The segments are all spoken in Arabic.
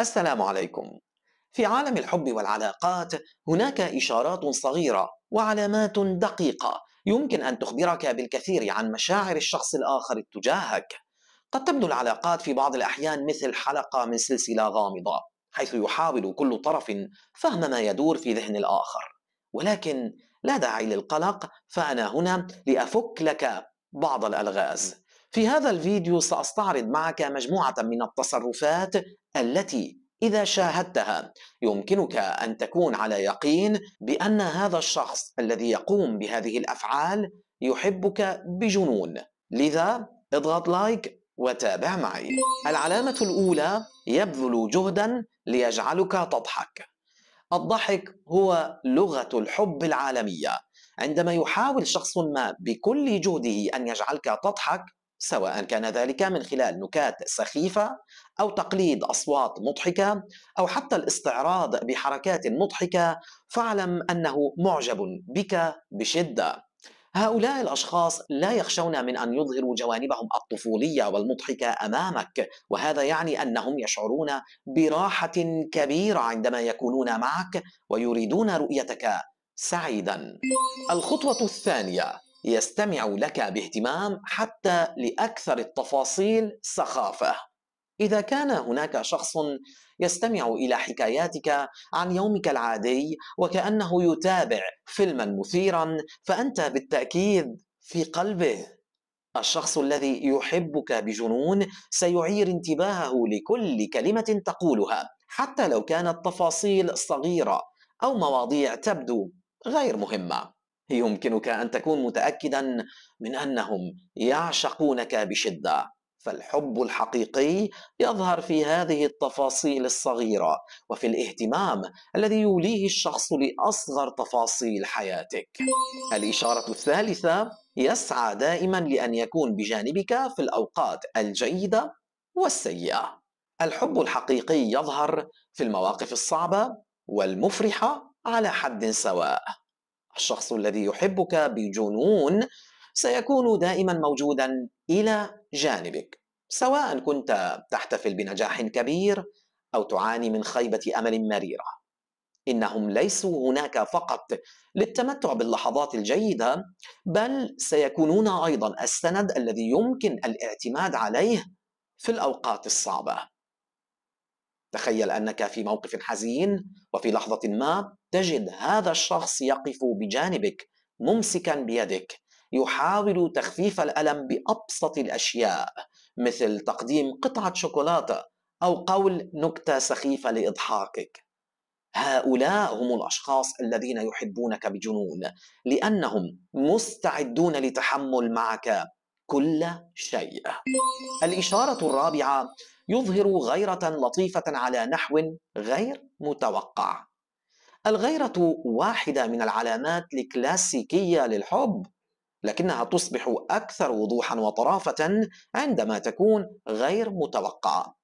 السلام عليكم في عالم الحب والعلاقات هناك إشارات صغيرة وعلامات دقيقة يمكن أن تخبرك بالكثير عن مشاعر الشخص الآخر تجاهك قد تبدو العلاقات في بعض الأحيان مثل حلقة من سلسلة غامضة حيث يحاول كل طرف فهم ما يدور في ذهن الآخر ولكن لا داعي للقلق فأنا هنا لأفك لك بعض الألغاز في هذا الفيديو سأستعرض معك مجموعة من التصرفات التي إذا شاهدتها يمكنك أن تكون على يقين بأن هذا الشخص الذي يقوم بهذه الأفعال يحبك بجنون لذا اضغط لايك وتابع معي العلامة الأولى يبذل جهدا ليجعلك تضحك الضحك هو لغة الحب العالمية عندما يحاول شخص ما بكل جهده أن يجعلك تضحك سواء كان ذلك من خلال نكات سخيفة أو تقليد أصوات مضحكة أو حتى الاستعراض بحركات مضحكة فاعلم أنه معجب بك بشدة هؤلاء الأشخاص لا يخشون من أن يظهروا جوانبهم الطفولية والمضحكة أمامك وهذا يعني أنهم يشعرون براحة كبيرة عندما يكونون معك ويريدون رؤيتك سعيدا الخطوة الثانية يستمع لك باهتمام حتى لاكثر التفاصيل سخافه اذا كان هناك شخص يستمع الى حكاياتك عن يومك العادي وكانه يتابع فيلما مثيرا فانت بالتاكيد في قلبه الشخص الذي يحبك بجنون سيعير انتباهه لكل كلمه تقولها حتى لو كانت تفاصيل صغيره او مواضيع تبدو غير مهمه يمكنك ان تكون متاكدا من انهم يعشقونك بشده فالحب الحقيقي يظهر في هذه التفاصيل الصغيره وفي الاهتمام الذي يوليه الشخص لاصغر تفاصيل حياتك الاشاره الثالثه يسعى دائما لان يكون بجانبك في الاوقات الجيده والسيئه الحب الحقيقي يظهر في المواقف الصعبه والمفرحه على حد سواء الشخص الذي يحبك بجنون سيكون دائما موجودا الى جانبك سواء كنت تحتفل بنجاح كبير او تعاني من خيبه امل مريره انهم ليسوا هناك فقط للتمتع باللحظات الجيده بل سيكونون ايضا السند الذي يمكن الاعتماد عليه في الاوقات الصعبه تخيل انك في موقف حزين وفي لحظه ما تجد هذا الشخص يقف بجانبك ممسكا بيدك يحاول تخفيف الالم بابسط الاشياء مثل تقديم قطعه شوكولاته او قول نكته سخيفه لاضحاكك هؤلاء هم الاشخاص الذين يحبونك بجنون لانهم مستعدون لتحمل معك كل شيء الاشاره الرابعه يظهر غيرة لطيفة على نحو غير متوقع. الغيرة واحدة من العلامات الكلاسيكية للحب، لكنها تصبح أكثر وضوحا وطرافة عندما تكون غير متوقعة.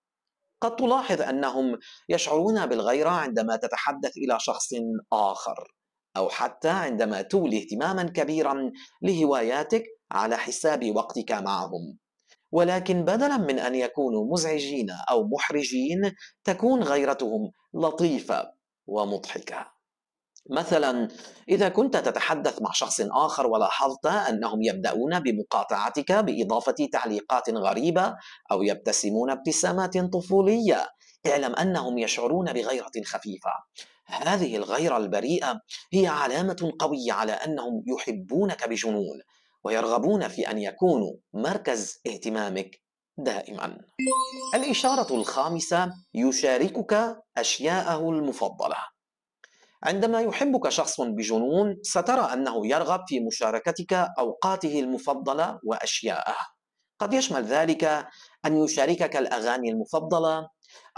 قد تلاحظ أنهم يشعرون بالغيرة عندما تتحدث إلى شخص آخر، أو حتى عندما تولي اهتماما كبيرا لهواياتك على حساب وقتك معهم. ولكن بدلا من ان يكونوا مزعجين او محرجين تكون غيرتهم لطيفه ومضحكه مثلا اذا كنت تتحدث مع شخص اخر ولاحظت انهم يبداون بمقاطعتك باضافه تعليقات غريبه او يبتسمون ابتسامات طفوليه اعلم انهم يشعرون بغيره خفيفه هذه الغيره البريئه هي علامه قويه على انهم يحبونك بجنون ويرغبون في أن يكونوا مركز اهتمامك دائما. الإشارة الخامسة يشاركك أشياءه المفضلة. عندما يحبك شخص بجنون سترى أنه يرغب في مشاركتك أوقاته المفضلة وأشياءه. قد يشمل ذلك أن يشاركك الأغاني المفضلة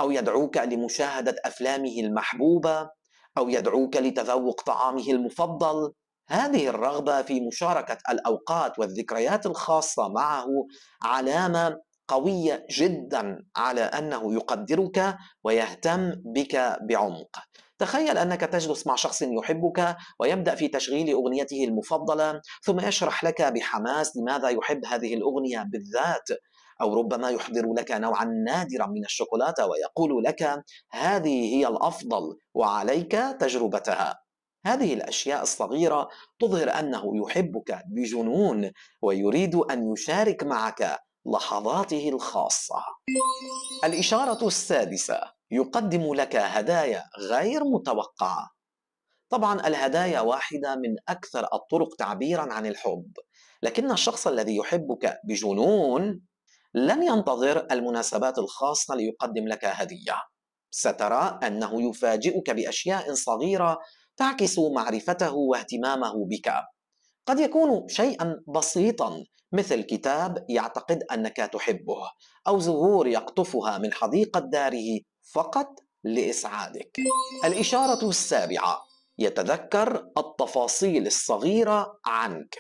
أو يدعوك لمشاهدة أفلامه المحبوبة أو يدعوك لتذوق طعامه المفضل هذه الرغبه في مشاركه الاوقات والذكريات الخاصه معه علامه قويه جدا على انه يقدرك ويهتم بك بعمق تخيل انك تجلس مع شخص يحبك ويبدا في تشغيل اغنيته المفضله ثم يشرح لك بحماس لماذا يحب هذه الاغنيه بالذات او ربما يحضر لك نوعا نادرا من الشوكولاته ويقول لك هذه هي الافضل وعليك تجربتها هذه الاشياء الصغيره تظهر انه يحبك بجنون ويريد ان يشارك معك لحظاته الخاصه الاشاره السادسه يقدم لك هدايا غير متوقعه طبعا الهدايا واحده من اكثر الطرق تعبيرا عن الحب لكن الشخص الذي يحبك بجنون لن ينتظر المناسبات الخاصه ليقدم لك هديه سترى انه يفاجئك باشياء صغيره تعكس معرفته واهتمامه بك قد يكون شيئا بسيطا مثل كتاب يعتقد انك تحبه او زهور يقطفها من حديقه داره فقط لاسعادك الاشاره السابعه يتذكر التفاصيل الصغيره عنك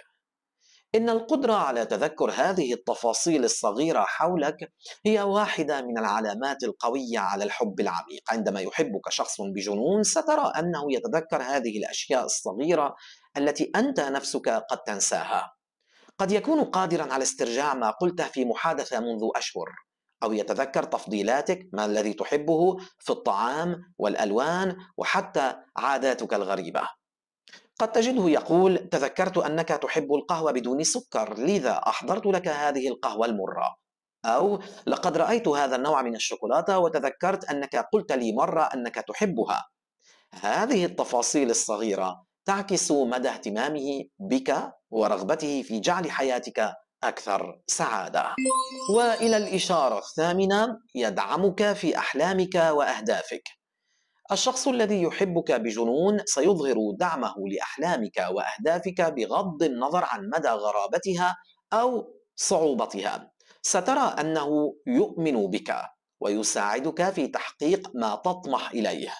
إن القدرة على تذكر هذه التفاصيل الصغيرة حولك هي واحدة من العلامات القوية على الحب العميق، عندما يحبك شخص بجنون سترى أنه يتذكر هذه الأشياء الصغيرة التي أنت نفسك قد تنساها. قد يكون قادرا على استرجاع ما قلته في محادثة منذ أشهر، أو يتذكر تفضيلاتك ما الذي تحبه في الطعام والألوان وحتى عاداتك الغريبة. قد تجده يقول تذكرت انك تحب القهوه بدون سكر لذا احضرت لك هذه القهوه المره او لقد رايت هذا النوع من الشوكولاته وتذكرت انك قلت لي مره انك تحبها هذه التفاصيل الصغيره تعكس مدى اهتمامه بك ورغبته في جعل حياتك اكثر سعاده والى الاشاره الثامنه يدعمك في احلامك واهدافك الشخص الذي يحبك بجنون سيظهر دعمه لاحلامك واهدافك بغض النظر عن مدى غرابتها او صعوبتها سترى انه يؤمن بك ويساعدك في تحقيق ما تطمح اليه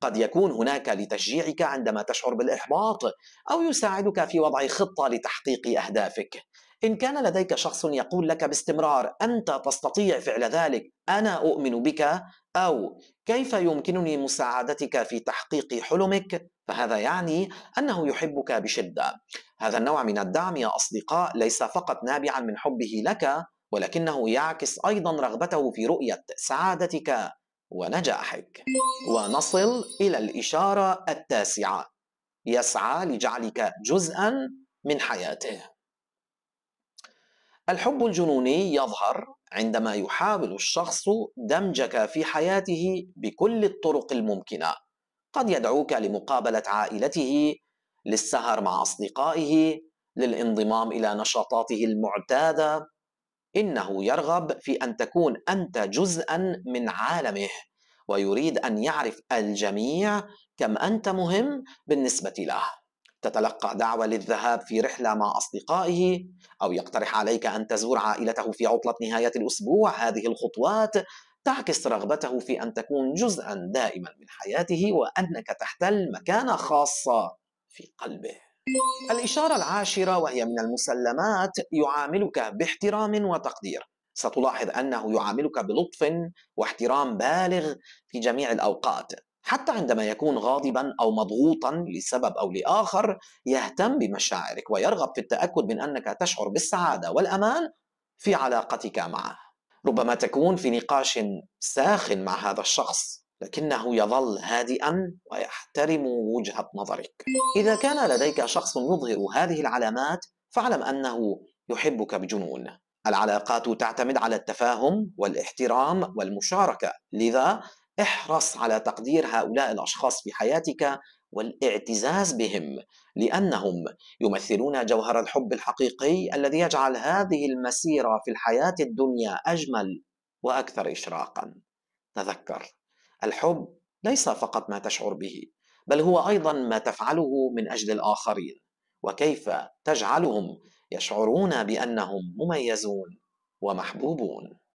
قد يكون هناك لتشجيعك عندما تشعر بالاحباط او يساعدك في وضع خطه لتحقيق اهدافك إن كان لديك شخص يقول لك باستمرار أنت تستطيع فعل ذلك أنا أؤمن بك أو كيف يمكنني مساعدتك في تحقيق حلمك فهذا يعني أنه يحبك بشدة هذا النوع من الدعم يا أصدقاء ليس فقط نابعا من حبه لك ولكنه يعكس أيضا رغبته في رؤية سعادتك ونجاحك ونصل إلى الإشارة التاسعة يسعى لجعلك جزءا من حياته الحب الجنوني يظهر عندما يحاول الشخص دمجك في حياته بكل الطرق الممكنه قد يدعوك لمقابله عائلته للسهر مع اصدقائه للانضمام الى نشاطاته المعتاده انه يرغب في ان تكون انت جزءا من عالمه ويريد ان يعرف الجميع كم انت مهم بالنسبه له تتلقى دعوة للذهاب في رحلة مع أصدقائه أو يقترح عليك أن تزور عائلته في عطلة نهاية الأسبوع هذه الخطوات تعكس رغبته في أن تكون جزءا دائما من حياته وأنك تحتل مكانة خاصة في قلبه الإشارة العاشرة وهي من المسلمات يعاملك باحترام وتقدير ستلاحظ أنه يعاملك بلطف واحترام بالغ في جميع الأوقات حتى عندما يكون غاضبا او مضغوطا لسبب او لاخر يهتم بمشاعرك ويرغب في التاكد من انك تشعر بالسعاده والامان في علاقتك معه. ربما تكون في نقاش ساخن مع هذا الشخص لكنه يظل هادئا ويحترم وجهه نظرك. اذا كان لديك شخص يظهر هذه العلامات فاعلم انه يحبك بجنون. العلاقات تعتمد على التفاهم والاحترام والمشاركه، لذا احرص على تقدير هؤلاء الاشخاص في حياتك والاعتزاز بهم لانهم يمثلون جوهر الحب الحقيقي الذي يجعل هذه المسيره في الحياه الدنيا اجمل واكثر اشراقا تذكر الحب ليس فقط ما تشعر به بل هو ايضا ما تفعله من اجل الاخرين وكيف تجعلهم يشعرون بانهم مميزون ومحبوبون